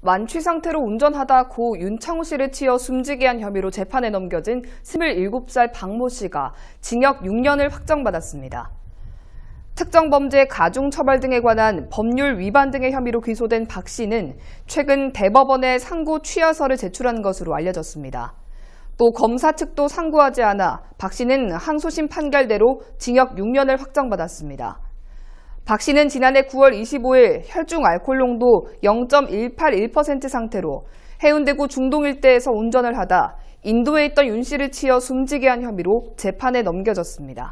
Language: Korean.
만취 상태로 운전하다 고 윤창호 씨를 치어 숨지게 한 혐의로 재판에 넘겨진 27살 박모 씨가 징역 6년을 확정받았습니다. 특정범죄 가중처벌 등에 관한 법률 위반 등의 혐의로 기소된 박 씨는 최근 대법원에 상고 취하서를 제출한 것으로 알려졌습니다. 또 검사 측도 상고하지 않아 박 씨는 항소심 판결대로 징역 6년을 확정받았습니다. 박 씨는 지난해 9월 25일 혈중 알코올 농도 0.181% 상태로 해운대구 중동 일대에서 운전을 하다 인도에 있던 윤 씨를 치어 숨지게 한 혐의로 재판에 넘겨졌습니다.